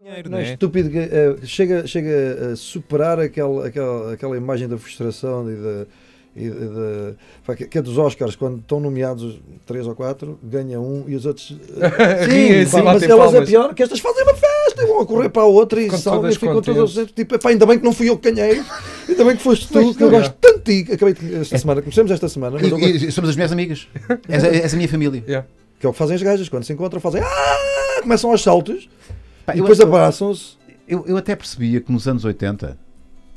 É dinheiro, não é? Né? estúpido que eh, chega, chega a superar aquela, aquela, aquela imagem da frustração e da. E de, de, que é dos Oscars, quando estão nomeados três ou quatro, ganha um e os outros. Eh, sim, Sim pá, mas elas é pior que estas fazem uma festa e vão a correr para a outra e salvam e ficam todas assim, tipo, ainda bem que não fui eu que ganhei, ainda bem que foste tu, que eu gosto tanto de ti. Acabei de, esta semana, começamos esta semana. E, e, somos as minhas amigas, é, essa, é a minha família. Yeah. Que é o que fazem as gajas quando se encontram, fazem. Ah! Começam aos saltos. Pá, e depois abraçam-se. Eu, eu até percebia que nos anos 80, uh,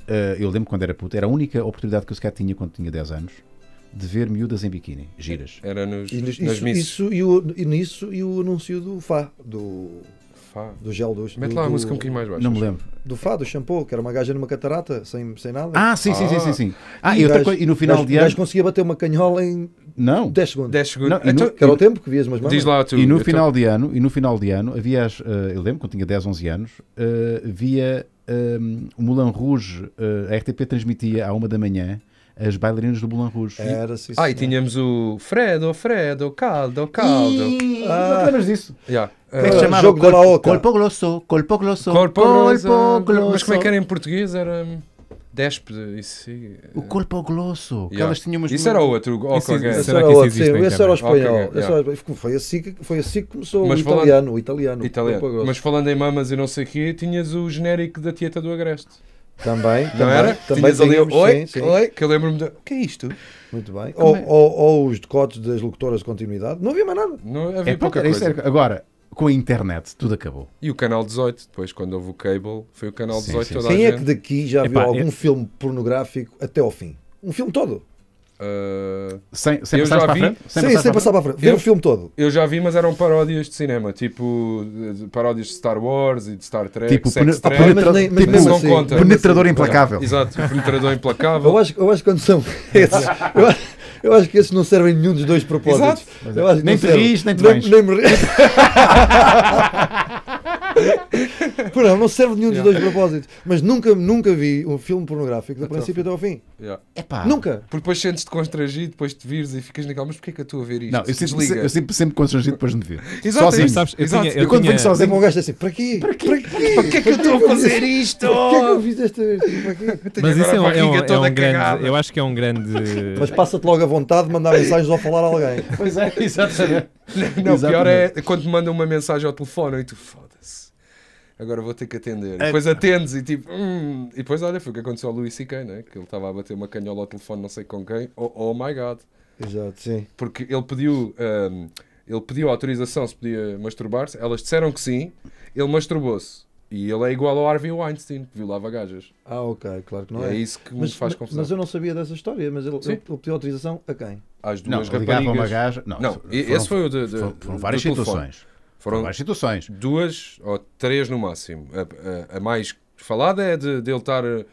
eh, eu lembro quando era puto, era a única oportunidade que eu sequer tinha quando tinha 10 anos de ver miúdas em biquíni, giras. Era nos, e, nos, isso, isso, e, o, e nisso e o anúncio do Fá, do, Fá. do gel dos. Mete do, lá a música um bocadinho mais baixo. Não me lembro. Do Fá, do shampoo, que era uma gaja numa catarata, sem, sem nada. Ah, sim, ah. sim, sim, sim, sim. Ah, e, e outra coisa, e no final de ano. O gajo conseguia bater uma canhola em não. 10 segundos. 10 segundos. Não, então, que era o tempo que vias umas mamas. lá tu. E no, então... final de ano, e no final de ano, havia, as, uh, eu lembro quando tinha 10, 11 anos, uh, eh, via um, ehm, o Moulin Rouge, uh, a RTP transmitia à uma da manhã, as bailarinas do Moulin Rouge. Era, sim, ah, e tínhamos o Fredo, Fredo, caldo, caldo. E... Ah. lembras disso? Yeah. Como é que ah, chamava? Jogo Corpo, Corpo Grosso, Corpo Grosso, Corpo Grosso. Mas como é que era em português? Era... Déspede, isso sim. O eh, corpo ao glosso. yeah. elas tinham umas... Isso era outro, o Esse, Isso esse, era, outro, sim, esse era o espanhol. Okay, yeah. foi, assim que, foi assim que começou Mas o falando, italiano. O italiano, italiano. Mas falando em mamas e não sei o quê, tinhas o genérico da Tieta do Agreste. Também, não também, era? Também tinhas ali, oi, sim, sim. oi, que eu lembro-me de... O que é isto? Muito bem. Ou, é? ou, ou, os decotes das locutoras de continuidade. Não havia mais nada. Não havia é, pouca, coisa. agora, com a internet, tudo acabou. E o Canal 18, depois quando houve o cable, foi o Canal 18 sim, sim. toda Quem é gente... que daqui já viu algum filme pornográfico até ao fim? Um filme todo? Uh... Sem, sem, eu já vi... Frente? sem, sim, passar, sem passar para a frente, ver eu, o filme todo. Eu já vi, mas eram paródias de cinema, tipo paródias de Star Wars e de Star Trek, tipo, tipo assim, penetrador implacável. Exato, penetrador implacável. Eu acho, eu acho que quando são esses, eu acho que esses não servem nenhum dos dois propósitos. Exato. Eu acho que nem te serve. nem te Nem, nem me ris. Por não, serve nenhum dos yeah. dois propósitos. Mas nunca, nunca vi um filme pornográfico do até princípio ao até ao fim. Yeah. Epá. Nunca. Porque depois sentes-te constrangido, depois te vires e ficas naquela, mas porquê é que eu estou a ver isto? Não, eu, tipo, sempre, eu sempre, sempre constrangido depois de me ver. Exato, Sabes, eu, Exato. Tinha, eu, eu quando tinha... venho sozinho, um gajo assim, para quê? Para quê? Para quê? Para que é que eu estou a fazer isto? Para que eu fiz esta vez? Mas isso é um, é um, é grande. Eu acho que é um grande. Mas passa-te logo a vontade de mandar mensagens ou falar a alguém. Pois é, exatamente. Não, o pior é quando te mandam uma mensagem ao telefone e tu foda agora vou ter que atender. É. depois atendes e tipo. Hum. E depois olha, foi o que aconteceu ao Luís C.K., né? que ele estava a bater uma canhola ao telefone, não sei com quem. Oh, oh my god. Exato, sim. Porque ele pediu. Um, ele pediu autorização se podia masturbar-se, elas disseram que sim, ele masturbou-se. E ele é igual ao Harvey Weinstein, que violava gajas. Ah, ok, claro que não é. É isso que mas, me faz confusão. Mas eu não sabia dessa história, mas ele, ele, pediu autorização a quem? Às duas não, raparigas. uma gaja. Não, não foram, esse foi o de, de, foram várias situações. Foram situações. Duas ou três no máximo. A, a, a mais falada é de, de ele estar eh,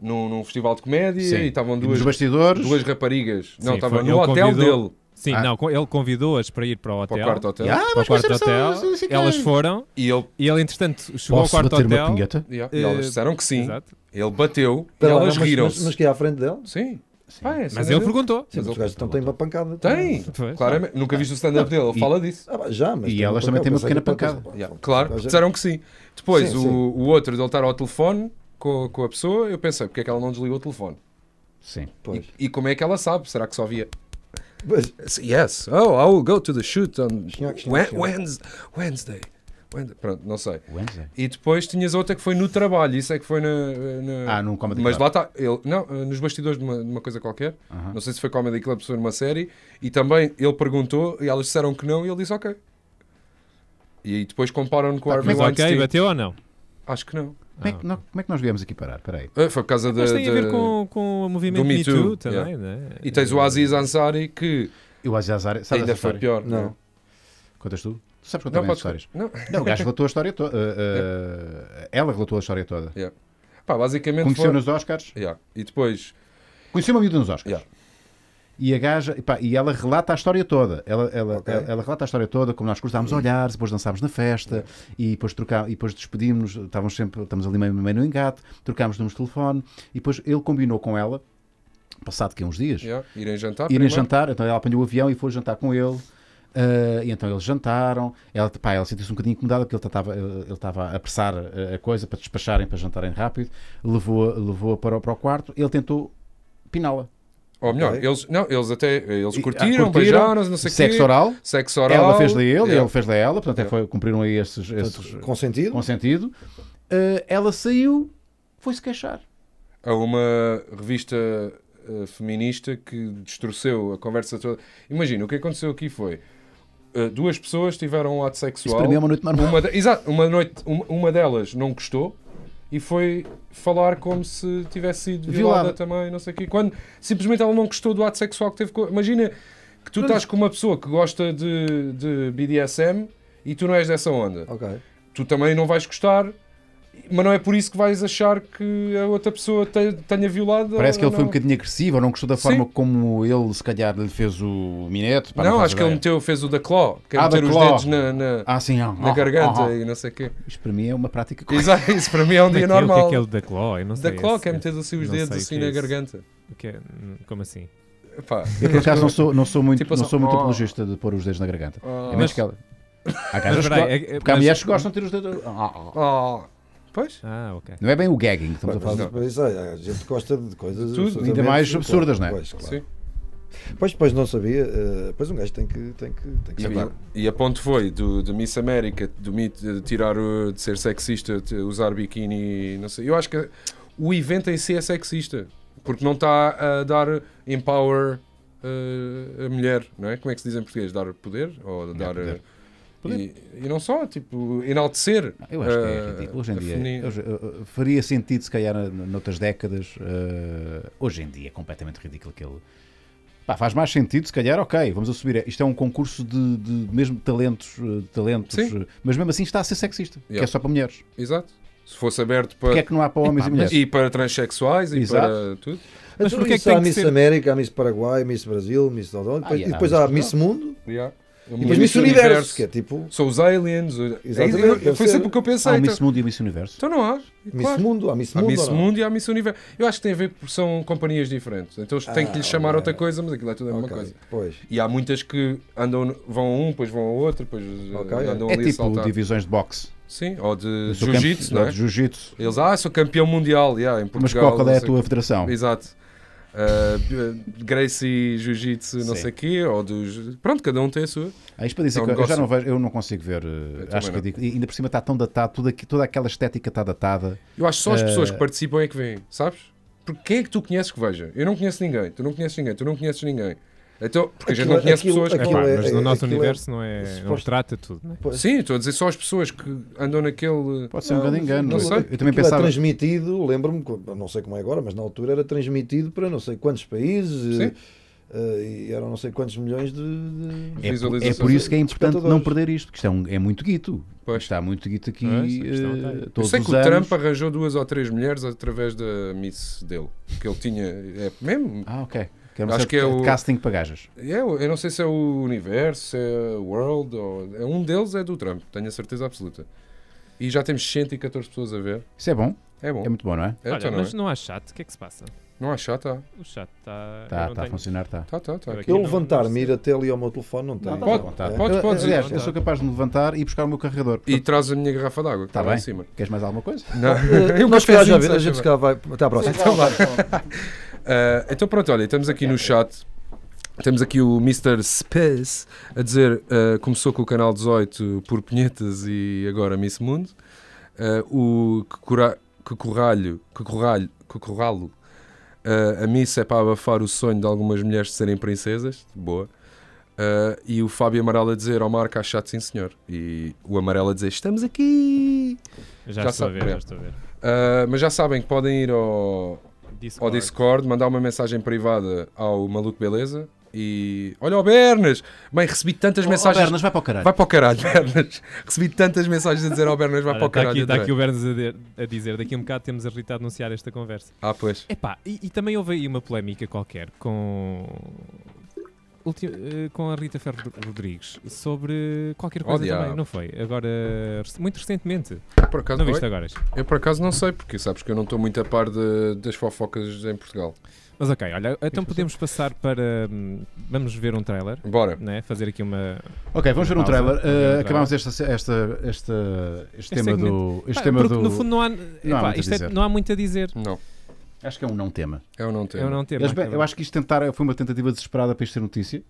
num, num festival de comédia Sim. e estavam duas, bastidores... duas raparigas. Sim, não, estava no hotel convidou... dele. Sim, ah. não, ele convidou-as para ir para o hotel. Para o quarto hotel. Yeah, para o quarto hotel. Assim, assim, assim, elas foram e ele, e ele entretanto, chegou ao quarto bater hotel. Uma pinheta? Yeah. E elas eh, disseram que sim. Exato. Ele bateu Pera e elas riram-se. Mas, mas que é à frente dele? Sim. Ah, é, mas ele perguntou. mas os gajos então têm uma pancada. Tem! Claro. Nunca viste o stand-up dele, ele fala disso. Ah, já, mas e elas também têm uma é pequena pancada. Yeah. Claro, disseram que sim. Depois, sim, o, sim. o outro de ele estar ao telefone com, com a pessoa, eu pensei, porque é que ela não desligou o telefone? Sim. Pois. E, e como é que ela sabe? Será que só via But yes. Oh, I will go to the shoot on Wednesday. Pronto, não sei. Wednesday. E depois tinhas outra que foi no trabalho, isso é que foi na. na... Ah, num Comedy Mas Club. lá está, ele, não, eh, nos bastidores de uma, de uma coisa qualquer, uh -huh. não sei se foi Comedy Club, se foi numa série, e também ele perguntou e elas disseram que não e ele disse ok. E aí depois comparam-no com o tá, Harvey Weinstein. Mas ok, bateu ou não? Acho que não. Como, é que, ah. não, como é que nós viemos aqui parar? Peraí. aí ah, foi por causa da. Mas tem de, a ver com, com o movimento Me Too, Too também, yeah. né? E tens o eh, Aziz Ansari que. E o Aziz Ansari, ainda foi pior. Não. não. É? Contas tu? Tu sabes contar não, bem histórias. Não. não, o gajo relatou a história toda. Uh, eh, uh, eh, Ela relatou a história toda. Yeah. Pá, basicamente Conheceu foi... nos Oscars. Yeah. E depois... Conheceu uma miúda nos Oscars. Yeah. E a gaja, pá, e ela relata a história toda. Ela, ela, okay. ela, ela, relata a história toda, como nós cruzámos uhum. olhares, depois dançámos na festa, e depois trocámos, depois despedimos, estávamos sempre, estamos ali meio, meio no engate, trocámos números de telefone, e depois ele combinou com ela, passado que uns dias, yeah. irem jantar. Irem primeiro. jantar, então ela apanhou o avião e foi jantar com ele. Uh, e então eles jantaram. Ela, pá, ela sentiu-se um bocadinho incomodada porque ele estava ele estava a apressar a coisa para despacharem, para jantarem rápido. Levou-a levou para, para o quarto. Ele tentou piná-la. Ou melhor, eles, não, eles até eles ah, curtiram, curtiram beijaram, não sei o quê. Sexo oral. Sexo oral. Ela fez-lhe ele, yeah. É. ele fez-lhe ela. Portanto, é, é foi, cumpriram aí esses... esses consentido. Consentido. Uh, ela saiu, foi-se queixar. A uma revista uh, feminista que destruiu a conversa toda. Imagina, o que aconteceu aqui foi... Eh, duas pessoas tiveram um ato sexual. Isso para mim é uma noite normal. Uma de, exato, uma, noite, uma, uma delas não gostou e foi falar como se tivesse sido violada, violada, também, não sei o quê. Quando simplesmente ela não gostou do ato sexual que teve com. Imagina que tu estás com uma pessoa que gosta de, de BDSM e tu não és dessa onda. Ok. Tu também não vais gostar mas não é por isso que vais achar que a outra pessoa te, tenha violado. Parece que ele não. foi um bocadinho agressivo, ou não gostou da Sim. forma como ele, se calhar, lhe fez o minete. Não, não acho ideia. que ele meteu, fez o da claw, que é ah, meter os claw. dedos na, na, ah, sim, ah, na ah, garganta ah, ah. e não sei o quê. Isso para mim é uma prática Exato, isso para mim é um dia normal. O que é aquele é da claw? Eu não sei. Da claw, que é meter assim os dedos assim na é garganta. O que é? Hum, como assim? Pá, eu, por acaso, não sou, não sou muito, tipo não sou muito assim, oh. apologista de pôr os dedos na garganta. Oh. É mesmo mas, que ela. Há gajas é que, porque há mulheres que gostam de ter os dedos. Oh. Pois. Ah, ok. Não é bem o gagging que estamos a falar. É, a gente gosta de coisas Tudo, ainda mais absurdas, não é? Pois, claro. Sim. Pois, pois não sabia. Uh, pois um gajo tem que, tem que, tem que e, saber. E a ponto foi do, do Miss América, do mito de tirar o, de ser sexista, de usar biquíni, não sei. Eu acho que o evento em si é sexista, porque não está a dar empower uh, a mulher, não é? Como é que se diz em português? Dar poder ou dar é poder. E, e, não só, tipo, enaltecer. Ah, eu acho que é eh, ridículo. Hoje em dia. Hoje, faria sentido, se calhar, noutras décadas. Uh, hoje em dia é completamente ridículo aquele. Pá, faz mais sentido, se calhar, ok, vamos assumir. Isto é um concurso de, de mesmo talentos, de eh, talentos Sim. mas mesmo assim está a ser sexista, yeah. que é só para mulheres. Exato. Se fosse aberto para. Porque é que não há para homens e, pá, e mulheres? E para transexuais e Exato. para tudo. Mas, mas então, porquê é que há Miss ser... América, há Miss Paraguai, Miss Brasil, Miss Dodon, e, ah, depois, yeah, depois há Miss Mundo. Yeah. E depois Miss Universo, Universo, que é tipo. São os aliens. Exatamente. É, foi sempre o que eu ah, pensei. Há Miss então. Mundo e Miss Universo. Então não há. Miss Mundo, ah, há Miss Mundo. Há Miss Mundo e há Miss Universo. Eu acho que tem a ver porque são companhias diferentes. Então eles têm que lhe ah, chamar outra coisa, mas aquilo é tudo a mesma okay. coisa. Pois. E há muitas que andam, vão a um, depois vão ao outro, depois eh, okay. andam é ali tipo a saltar. divisões de boxe. Sim, ou de jiu-jitsu, não é? jiu-jitsu. Eles, ah, sou campeão mundial, yeah, em Portugal. Mas qual é a tua federação? Exato uh, Gracie Jiu-Jitsu, não sei o quê, ou dos. Pronto, cada um tem a sua. Ah, isto para dizer que eu já não vejo, eu não consigo ver. Eu eh, acho que digo, ainda por cima está tão datado, toda aquela estética está datada. Eu acho só as uh... pessoas que participam é que vêm, sabes? Porque quem é que tu conheces que veja? Eu não conheço ninguém, tu não conheces ninguém, tu não conheces ninguém. Então, porque aquilo, a gente não conhece aquilo, pessoas. Aquilo, pá, é, mas no é- nosso é universo não é. Suposto... Não trata é? tudo, Sim, estou a dizer só as pessoas que andam naquele. Pode ser um grande engano. Não sei. Eu também pensava. transmitido, lembro-me, não sei como é agora, mas na altura era transmitido para não sei quantos países. Eh, Sim. Uh, e eram não sei quantos milhões de, de é, visualizações. É por isso que é importante não perder isto, porque isto é, um, é muito guito. Pois. Está muito guito aqui. É, uh, todos Eu sei que o Trump arranjou duas ou três mulheres através da miss dele, que ele tinha. É mesmo? Ah, ok acho que é, é o casting para gajas. É, eu não sei se é o Universo, se é World, ou, é um deles é do Trump, tenho a certeza absoluta. E já temos 114 pessoas a ver. Isso é bom. É bom. É muito bom, não é? é Olha, tá, não mas é? não há chat, o que é que se passa? Não há chat, está. O chat está. Está tá a funcionar, está. Tá, tá, tá, eu levantar-me, ir até ali ao meu telefone, não tenho. Pode, pode, pode, Aliás, eu sou capaz de me levantar e buscar o meu carregador. Portanto... E traz a minha garrafa d'água. Está tá bem. Em cima. Queres mais alguma coisa? Não. eu Nós já ver, a gente se vai. Até à próxima. Sim, tá então, Uh, então pronto, olha, estamos aqui no chat. Temos aqui o Mr. Space a dizer uh, começou com o canal 18 por Pinhetas e agora Miss Mundo. Uh, o que, corralho, que corralho, que corralho, que corralo. Uh, a Miss é para abafar o sonho de algumas mulheres de serem princesas. Boa. Uh, e o Fábio Amarelo a dizer ao Marco, acho chato, sim senhor. E o Amarelo a dizer, estamos aqui. já, já estou, a ver, já é. estou a ver. mas já sabem que podem ir ao Discord. ao Discord, mandar uma mensagem privada ao Maluco Beleza e olha o Bernas! Bem, recebi tantas oh, mensagens. O Bernas vai para o caralho. Vai para o caralho, Bernas. Recebi tantas mensagens a dizer ao Bernas vai olha, para o tá caralho. Tá aqui, está aqui o Bernas a, a, dizer, daqui a um bocado temos a Rita a anunciar esta conversa. Ah, pois. Epá, e, e também houve aí uma polémica qualquer com eh, com a Rita Ferro Rodrigues sobre qualquer coisa também, não foi? Agora, muito recentemente. Por acaso não viste agora? Eu por acaso não sei, porque sabes que eu não estou muito a par de, das fofocas em Portugal. Mas ok, olha, então podemos passar para. Hum, vamos ver um trailer. Bora. Né? Fazer aqui uma. Ok, vamos uma ver um trailer. Uh, eh, acabamos esta, esta, esta, este, este tema segmento. do. Este Pá, tema do... No fundo, não há, não, epá, há é, não há muito a dizer. Não. Acho que é um não tema. É um não tema. É um não é tema. eu acho que isto tentar, foi uma tentativa desesperada para isto ser notícia.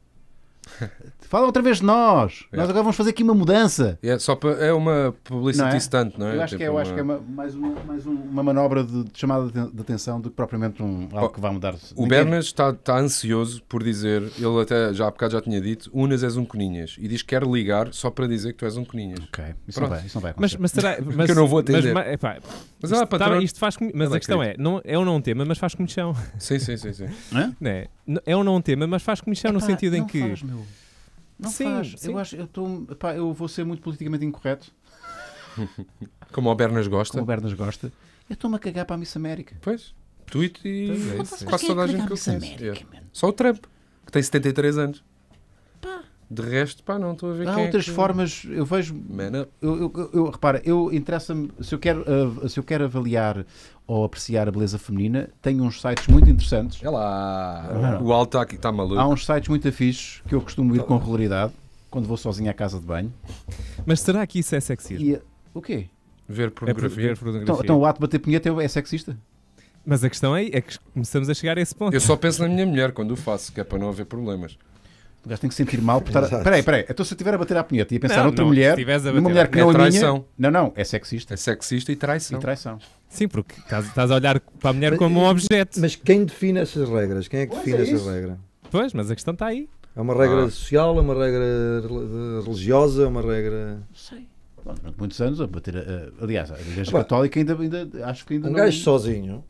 Fala outra vez de nós. É. Nós agora vamos fazer aqui uma mudança. É, só pra, é uma publicidade não é? não é? Eu acho tipo que é, uma... Tipo acho que é uma, mais, uma, mais uma manobra de, de chamada de atenção do que propriamente um, algo que vai mudar. O Ninguém... Bernas está, ansioso por dizer, ele até já há bocado já tinha dito, Unas és um Coninhas. E diz que quer ligar só para dizer que tu és um Coninhas. Ok, isso, não vai, isso não vai acontecer. Mas, mas será. Mas, que eu não vou atender. Mas, mas, epá, mas isto, tá patrão, tá, isto faz com... Mas a questão é, não, é ou não um tema, mas faz comissão. Sim, sim, sim. sim. É? É, é ou não um tema, mas faz comissão no sentido em que. Faz, meu. Não sim, faz. Sim. Eu acho, eu, tô, pá, eu vou ser muito politicamente incorreto. Como o Bernas gosta. Como o Bernas gosta. Eu estou-me a cagar para a Miss América. Pois. Twitter e é quase é toda a gente que eu é. Só o Trump, que tem 73 anos. De resto, pá, não estou a ver. Há é outras é que... formas, eu vejo. Eu, eu, eu, repara, eu interessa-me, se, eu quero, se eu quero avaliar ou apreciar a beleza feminina, tem uns sites muito interessantes. É lá, não, ah. o alto está tá maluco. Há uns sites muito afixos que eu costumo ir com regularidade quando vou sozinho à casa de banho. Mas será que isso é sexista E, o quê? Ver é pornografia. É ver pornografia. Então, então, o ato de bater punheta é, é sexista? Mas a questão é, é que começamos a chegar a esse ponto. Eu só penso na minha mulher quando o faço, que é para não haver problemas. O gajo tem que sentir mal por estar. Exato. Peraí, peraí. Então, se eu estiver a bater à punheta e a pensar não, noutra não, mulher, uma mulher que é não é traição. Minha, não, não, é sexista. É sexista e traição. E traição. Sim, porque estás a olhar para a mulher como um objeto. Mas quem define essas regras? Quem é que define é essa regra? Pois, mas a questão está aí. É uma regra ah. social, é uma regra religiosa, é uma regra. Sei. Bom, durante muitos anos, a bater. A, aliás, a Igreja Opa, Católica ainda, ainda. Acho que ainda um não. Um gajo sozinho.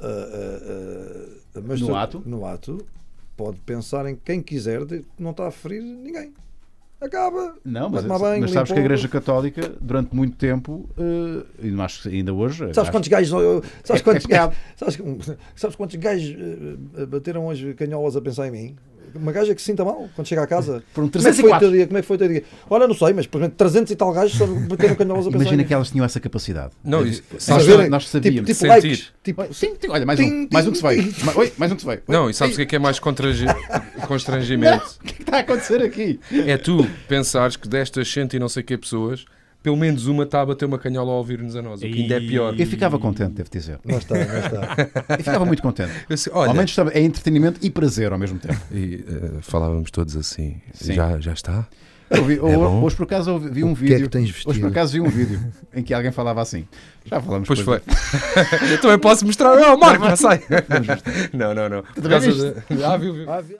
Uh, uh, uh, no ato? No ato pode pensar em quem quiser, não está a ferir ninguém. Acaba. Não, mas, mas, bem, mas sabes que a Igreja Católica, durante muito tempo, eh, e acho ainda hoje. Sabes quantos gajos. sabes, é quantos, é, é, sabes, sabes, quantos gajos eh, eh, bateram as canholas a pensar em mim? Uma gaja que se sinta mal quando chega à casa. Foram 300 Como é que foi o teu dia? Como é que foi o teu dia? Olha, não sei, mas por exemplo, 300 e tal gajos só bateram quando elas a Imagina que elas tinham essa capacidade. Não, isso, nós, saberem, nós tipo, sabíamos. Tipo, tipo likes. Tipo, sim, tipo, olha, mais um. mais um que se vai. Oi, mais um que se vai. Não, e sabes o que é, é mais constrangimento? Não, o que é que está a acontecer aqui? É tu pensares que destas cento e não sei que pessoas pelo menos uma está a bater uma canhola ao ouvir-nos a nós, o que ainda é pior. Eu ficava contente, devo dizer. Lá está, lá está. Eu ficava muito contente. Sei, olha, ao menos é entretenimento e prazer ao mesmo tempo. E uh, falávamos todos assim, Sim. já, já está? Vi, é hoje por acaso vi um vídeo. Que é que hoje por acaso vi um vídeo em que alguém falava assim. Já falamos. Pois foi. Eu também posso mostrar. Oh, Marco, sai. não, não, não. Por causa de... Ah, viu, viu. Ah, viu.